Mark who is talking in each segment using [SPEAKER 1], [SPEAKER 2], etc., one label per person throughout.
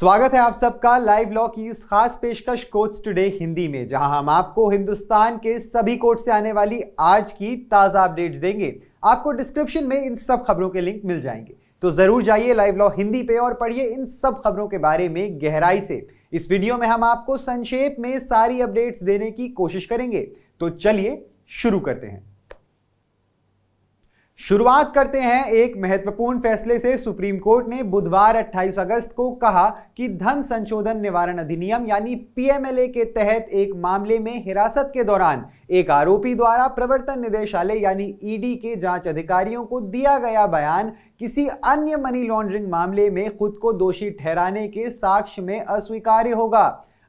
[SPEAKER 1] स्वागत है आप सबका लाइव लॉ की इस खास पेशकश कोट्स टुडे हिंदी में जहां हम आपको हिंदुस्तान के सभी कोर्ट से आने वाली आज की ताज़ा अपडेट्स देंगे आपको डिस्क्रिप्शन में इन सब खबरों के लिंक मिल जाएंगे तो ज़रूर जाइए लाइव लॉ हिंदी पे और पढ़िए इन सब खबरों के बारे में गहराई से इस वीडियो में हम आपको संक्षेप में सारी अपडेट्स देने की कोशिश करेंगे तो चलिए शुरू करते हैं शुरुआत करते हैं एक महत्वपूर्ण फैसले से सुप्रीम कोर्ट ने बुधवार 28 अगस्त को कहा कि धन संशोधन निवारण अधिनियम यानी पीएमएलए के तहत एक मामले में हिरासत के दौरान एक आरोपी द्वारा प्रवर्तन निदेशालय यानी ईडी e के जांच अधिकारियों को दिया गया बयान किसी अन्य मनी लॉन्ड्रिंग मामले में खुद को दोषी ठहराने के साक्ष्य में अस्वीकार्य होगा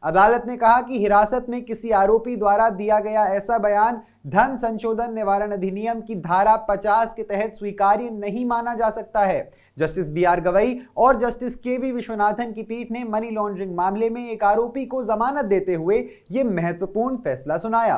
[SPEAKER 1] अदालत ने कहा कि हिरासत में किसी आरोपी द्वारा दिया गया ऐसा बयान धन संशोधन निवारण अधिनियम की धारा 50 के तहत स्वीकार्य नहीं माना जा सकता है जस्टिस बी आर गवई और जस्टिस के वी विश्वनाथन की पीठ ने मनी लॉन्ड्रिंग मामले में एक आरोपी को जमानत देते हुए यह महत्वपूर्ण फैसला सुनाया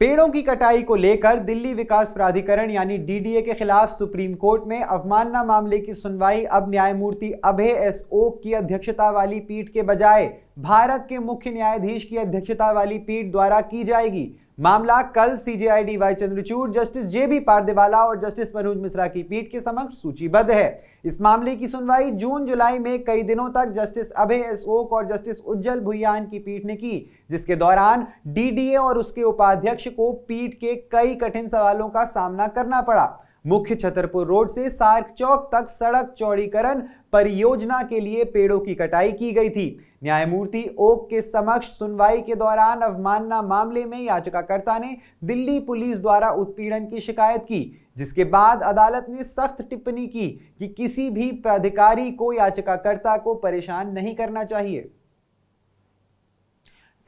[SPEAKER 1] पेड़ों की कटाई को लेकर दिल्ली विकास प्राधिकरण यानी डीडीए के खिलाफ सुप्रीम कोर्ट में अवमानना मामले की सुनवाई अब न्यायमूर्ति अभय एस ओ की अध्यक्षता वाली पीठ के बजाय भारत के मुख्य न्यायाधीश की अध्यक्षता वाली पीठ द्वारा की जाएगी मामला कल CJI D D Y Chandrachud justice J B Pardiwala और जस्टिस मनोज मिश्रा की पीठ के समक्ष सूचीबद्ध है इस मामले की सुनवाई जून जुलाई में कई दिनों तक जस्टिस अभय एस ओक और जस्टिस उज्जवल भुयान की पीठ ने की जिसके दौरान डीडीए और उसके उपाध्यक्ष को पीठ के कई कठिन सवालों का सामना करना पड़ा मुख्य छतरपुर रोड से सार्क चौक तक सड़क चौड़ीकरण परियोजना के लिए पेड़ों की कटाई की गई थी न्यायमूर्ति ओक के समक्ष सुनवाई के दौरान अवमानना मामले में याचिकाकर्ता ने दिल्ली पुलिस द्वारा उत्पीड़न की शिकायत की जिसके बाद अदालत ने सख्त टिप्पणी की कि किसी भी प्राधिकारी को याचिकाकर्ता को परेशान नहीं करना चाहिए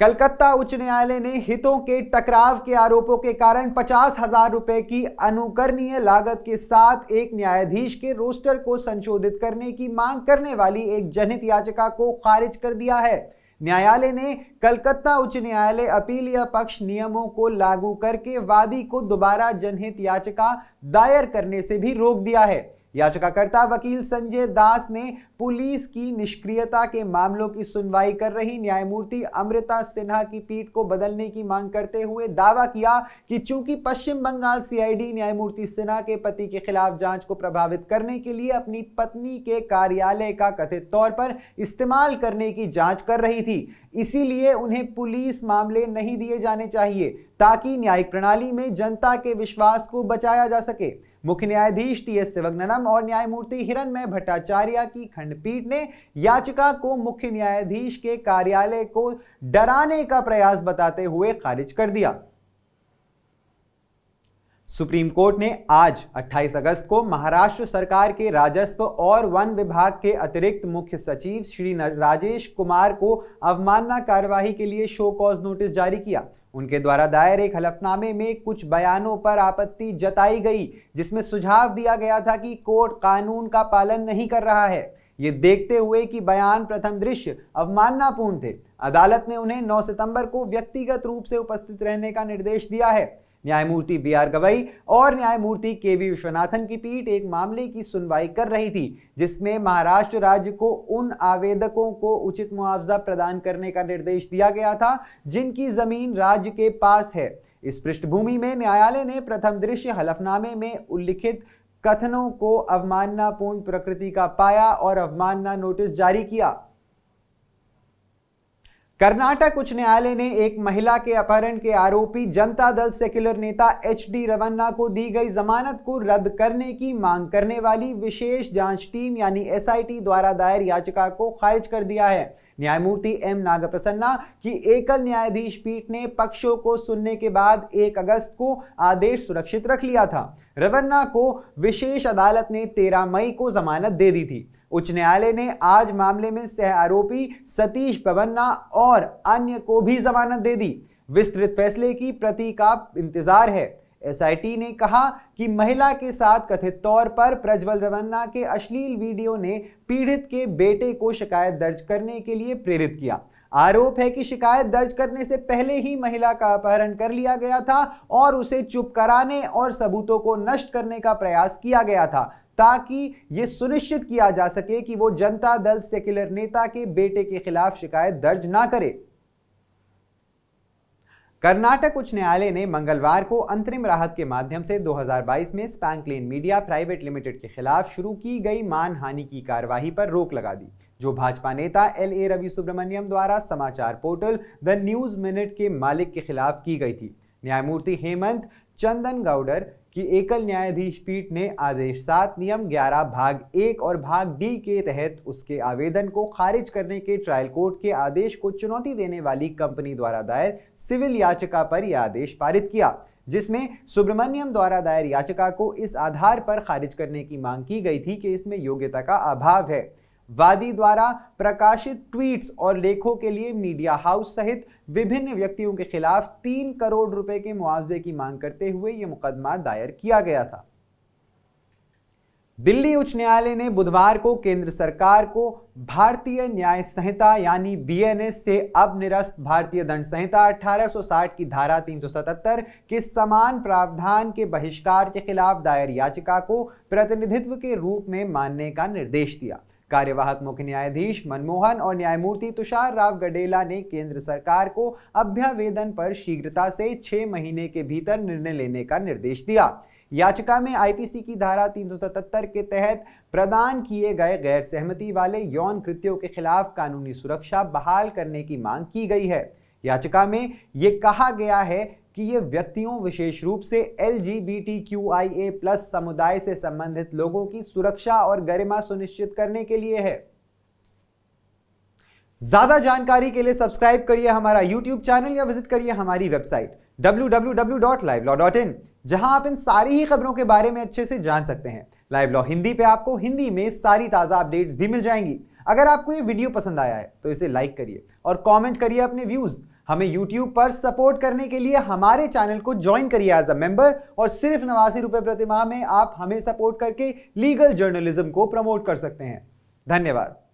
[SPEAKER 1] कलकत्ता उच्च न्यायालय ने हितों के टकराव के आरोपों के कारण पचास हजार रुपए की अनुकरणीय लागत के साथ एक न्यायाधीश के रोस्टर को संशोधित करने की मांग करने वाली एक जनहित याचिका को खारिज कर दिया है न्यायालय ने कलकत्ता उच्च न्यायालय अपीलीय पक्ष नियमों को लागू करके वादी को दोबारा जनहित याचिका दायर करने से भी रोक दिया है याचिकाकर्ता वकील संजय दास ने पुलिस की निष्क्रियता के मामलों की सुनवाई कर रही न्यायमूर्ति अमृता सिन्हा की पीठ को बदलने की मांग करते हुए दावा किया कि चूंकि पश्चिम बंगाल सीआईडी न्यायमूर्ति सिन्हा के पति के खिलाफ जांच को प्रभावित करने के लिए अपनी पत्नी के कार्यालय का कथित तौर पर इस्तेमाल करने की जांच कर रही थी इसीलिए उन्हें पुलिस मामले नहीं दिए जाने चाहिए ताकि न्यायिक प्रणाली में जनता के विश्वास को बचाया जा सके मुख्य न्यायाधीश टी एस सिवगनम और न्यायमूर्ति हिरणमय भट्टाचार्य की खंड खंडपीठ ने याचिका को मुख्य न्यायाधीश के कार्यालय को डराने का प्रयास बताते हुए खारिज कर दिया सुप्रीम कोर्ट ने आज 28 अगस्त को महाराष्ट्र सरकार के राजस्व और वन विभाग के अतिरिक्त मुख्य सचिव श्री राजेश कुमार को अवमानना कार्यवाही के लिए शो कॉज नोटिस जारी किया उनके द्वारा दायर एक हलफनामे में कुछ बयानों पर आपत्ति जताई गई जिसमें सुझाव दिया गया था कि कोर्ट कानून का पालन नहीं कर रहा है ये देखते हुए कि बयान प्रथम दृश्य अवमाननापूर्ण थे अदालत ने उन्हें 9 सितंबर को व्यक्तिगत रूप से उपस्थित रहने का निर्देश दिया है न्यायमूर्ति बी आर गवई और न्यायमूर्ति के वी विश्वनाथन की पीठ एक मामले की सुनवाई कर रही थी जिसमें महाराष्ट्र राज्य को उन आवेदकों को उचित मुआवजा प्रदान करने का निर्देश दिया गया था जिनकी जमीन राज्य के पास है इस पृष्ठभूमि में न्यायालय ने प्रथम दृश्य हलफनामे में उल्लिखित कथनों को अवमाननापूर्ण प्रकृति का पाया और अवमानना नोटिस जारी किया कर्नाटक उच्च न्यायालय ने एक महिला के अपहरण के आरोपी जनता दल सेक्युलर नेता एच डी रवन्ना को दी गई जमानत को रद्द करने की मांग करने वाली विशेष जांच टीम यानी एसआईटी द्वारा दायर याचिका को खारिज कर दिया है न्यायमूर्ति एम नागप्रसन्ना की एकल न्यायाधीश पीठ ने पक्षों को सुनने के बाद 1 अगस्त को आदेश सुरक्षित रख लिया था रवन्ना को विशेष अदालत ने 13 मई को जमानत दे दी थी उच्च न्यायालय ने आज मामले में सह आरोपी सतीश पवन्ना और अन्य को भी जमानत दे दी विस्तृत फैसले की प्रति का इंतजार है एसआईटी ने कहा कि महिला के साथ कथित तौर पर प्रज्वल रवन्ना के अश्लील वीडियो ने पीड़ित के बेटे को शिकायत दर्ज करने के लिए प्रेरित किया आरोप है कि शिकायत दर्ज करने से पहले ही महिला का अपहरण कर लिया गया था और उसे चुप कराने और सबूतों को नष्ट करने का प्रयास किया गया था ताकि ये सुनिश्चित किया जा सके कि वो जनता दल सेक्युलर नेता के बेटे के खिलाफ शिकायत दर्ज ना करे कर्नाटक उच्च न्यायालय ने मंगलवार को अंतरिम राहत के माध्यम से 2022 में स्पैंकलेन मीडिया प्राइवेट लिमिटेड के खिलाफ शुरू की गई मानहानि की कार्यवाही पर रोक लगा दी जो भाजपा नेता एल ए रवि सुब्रमण्यम द्वारा समाचार पोर्टल द न्यूज मिनट के मालिक के खिलाफ की गई थी न्यायमूर्ति हेमंत चंदन गाउडर की एकल न्यायाधीश पीठ ने आदेश सात नियम ग्यारह भाग एक और भाग डी के तहत उसके आवेदन को खारिज करने के ट्रायल कोर्ट के आदेश को चुनौती देने वाली कंपनी द्वारा दायर सिविल याचिका पर यह आदेश पारित किया जिसमें सुब्रमण्यम द्वारा दायर याचिका को इस आधार पर खारिज करने की मांग की गई थी कि इसमें योग्यता का अभाव है वादी द्वारा प्रकाशित ट्वीट्स और लेखों के लिए मीडिया हाउस सहित विभिन्न व्यक्तियों के खिलाफ तीन करोड़ रुपए के मुआवजे की मांग करते हुए यह मुकदमा दायर किया गया था दिल्ली उच्च न्यायालय ने बुधवार को केंद्र सरकार को भारतीय न्याय संहिता यानी बीएनएस से अब निरस्त भारतीय दंड संहिता 1860 की धारा 377 के समान प्रावधान के बहिष्कार के खिलाफ दायर याचिका को प्रतिनिधित्व के रूप में मानने का निर्देश दिया कार्यवाहक मुख्य न्यायाधीश मनमोहन और न्यायमूर्ति तुषार राव गडेला ने केंद्र सरकार को अभ्यावेदन पर शीघ्रता से छह महीने के भीतर निर्णय लेने का निर्देश दिया याचिका में आईपीसी की धारा 377 के तहत प्रदान किए गए गैर सहमति वाले यौन कृत्यों के खिलाफ कानूनी सुरक्षा बहाल करने की मांग की गई है याचिका में ये कहा गया है कि ये व्यक्तियों विशेष रूप से एल प्लस समुदाय से संबंधित लोगों की सुरक्षा और गरिमा सुनिश्चित करने के लिए है ज्यादा जानकारी के लिए सब्सक्राइब करिए हमारा YouTube चैनल या विजिट करिए हमारी वेबसाइट www.livelawin जहां आप इन सारी ही खबरों के बारे में अच्छे से जान सकते हैं लाइव लॉ हिंदी पे आपको हिंदी में सारी ताज़ा अपडेट्स भी मिल जाएंगी अगर आपको ये वीडियो पसंद आया है तो इसे लाइक करिए और कमेंट करिए अपने व्यूज़ हमें यूट्यूब पर सपोर्ट करने के लिए हमारे चैनल को ज्वाइन करिए एज अ मेंबर और सिर्फ नवासी रुपए प्रतिमाह में आप हमें सपोर्ट करके लीगल जर्नलिज्म को प्रमोट कर सकते हैं धन्यवाद